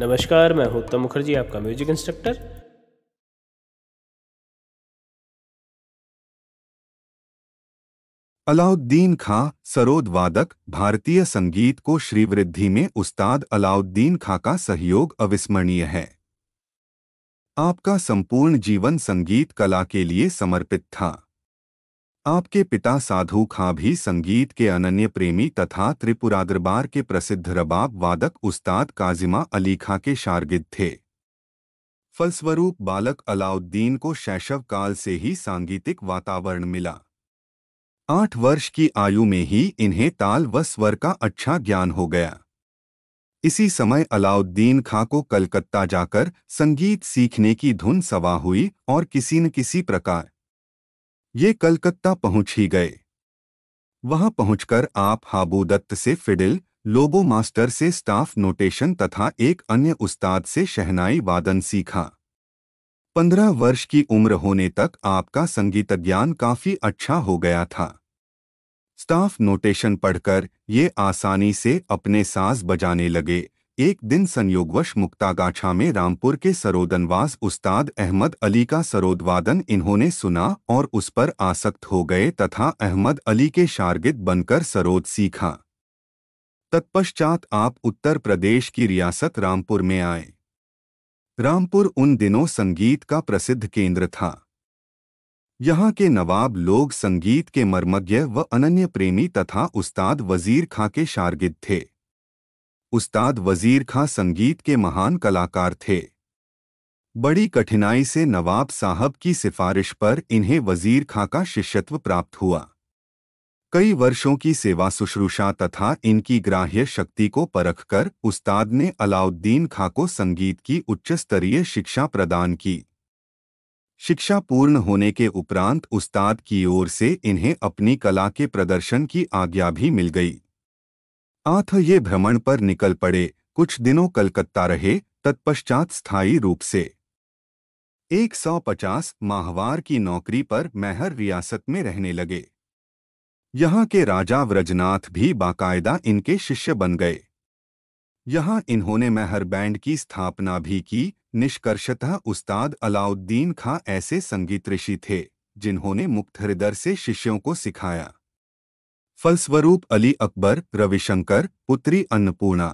नमस्कार मैं हूं उत्तम मुखर्जी आपका म्यूजिक इंस्ट्रक्टर अलाउद्दीन खां सरोद वादक भारतीय संगीत को श्रीवृद्धि में उस्ताद अलाउद्दीन खां का सहयोग अविस्मरणीय है आपका संपूर्ण जीवन संगीत कला के लिए समर्पित था आपके पिता साधु खां भी संगीत के अनन्य प्रेमी तथा त्रिपुरा दरबार के प्रसिद्ध रबाब वादक उस्ताद काजिमा अली खां के शार्गिद थे फलस्वरूप बालक अलाउद्दीन को शैशव काल से ही सांगीतिक वातावरण मिला आठ वर्ष की आयु में ही इन्हें ताल व स्वर का अच्छा ज्ञान हो गया इसी समय अलाउद्दीन खां को कलकत्ता जाकर संगीत सीखने की धुन सवा हुई और किसी न किसी प्रकार ये कलकत्ता पहुंच ही गए वहां पहुंचकर आप हाबू दत्त से फिडिल लोबो मास्टर से स्टाफ नोटेशन तथा एक अन्य उस्ताद से शहनाई वादन सीखा पंद्रह वर्ष की उम्र होने तक आपका संगीत ज्ञान काफी अच्छा हो गया था स्टाफ नोटेशन पढ़कर ये आसानी से अपने सांस बजाने लगे एक दिन संयोगवश मुक्तागाछा में रामपुर के सरोदनवास उस्ताद अहमद अली का सरोदवादन इन्होंने सुना और उस पर आसक्त हो गए तथा अहमद अली के शार्गिद बनकर सरोद सीखा तत्पश्चात आप उत्तर प्रदेश की रियासत रामपुर में आए रामपुर उन दिनों संगीत का प्रसिद्ध केंद्र था यहाँ के नवाब लोग संगीत के मर्मज्ञ व अनन्य प्रेमी तथा उस्ताद वजीर खां के शार्गिद थे उस्ताद वजीर खां संगीत के महान कलाकार थे बड़ी कठिनाई से नवाब साहब की सिफारिश पर इन्हें वजीर खां का शिष्यत्व प्राप्त हुआ कई वर्षों की सेवा शुश्रूषा तथा इनकी ग्राह्य शक्ति को परखकर उस्ताद ने अलाउद्दीन खां को संगीत की उच्च स्तरीय शिक्षा प्रदान की शिक्षा पूर्ण होने के उपरांत उस्ताद की ओर से इन्हें अपनी कला के प्रदर्शन की आज्ञा भी मिल गई अथ ये भ्रमण पर निकल पड़े कुछ दिनों कलकत्ता रहे तत्पश्चात स्थायी रूप से 150 माहवार की नौकरी पर मेहर रियासत में रहने लगे यहाँ के राजा व्रजनाथ भी बाकायदा इनके शिष्य बन गए यहाँ इन्होंने मेहर बैंड की स्थापना भी की निष्कर्षतः उस्ताद अलाउद्दीन खां ऐसे संगीत ऋषि थे जिन्होंने मुक्तहृदर से शिष्यों को सिखाया फलस्वरूप अली अकबर रविशंकर पुत्री अन्नपूर्णा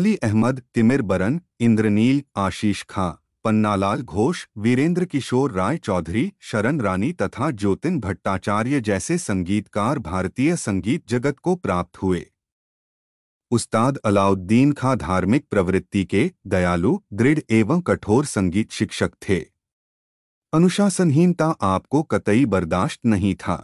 अली अहमद तिमिर बरन इंद्रनील आशीष खां पन्नालाल घोष वीरेंद्र किशोर राय चौधरी शरण रानी तथा ज्योतिन भट्टाचार्य जैसे संगीतकार भारतीय संगीत जगत को प्राप्त हुए उस्ताद अलाउद्दीन खां धार्मिक प्रवृत्ति के दयालु दृढ़ एवं कठोर संगीत शिक्षक थे अनुशासनहीनता आपको कतई बर्दाश्त नहीं था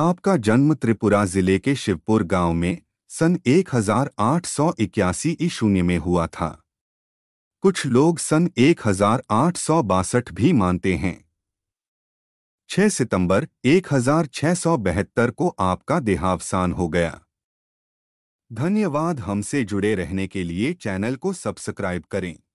आपका जन्म त्रिपुरा जिले के शिवपुर गांव में सन 1881 ई शून्य में हुआ था कुछ लोग सन 1862 भी मानते हैं 6 सितंबर 1672 को आपका देहावसान हो गया धन्यवाद हमसे जुड़े रहने के लिए चैनल को सब्सक्राइब करें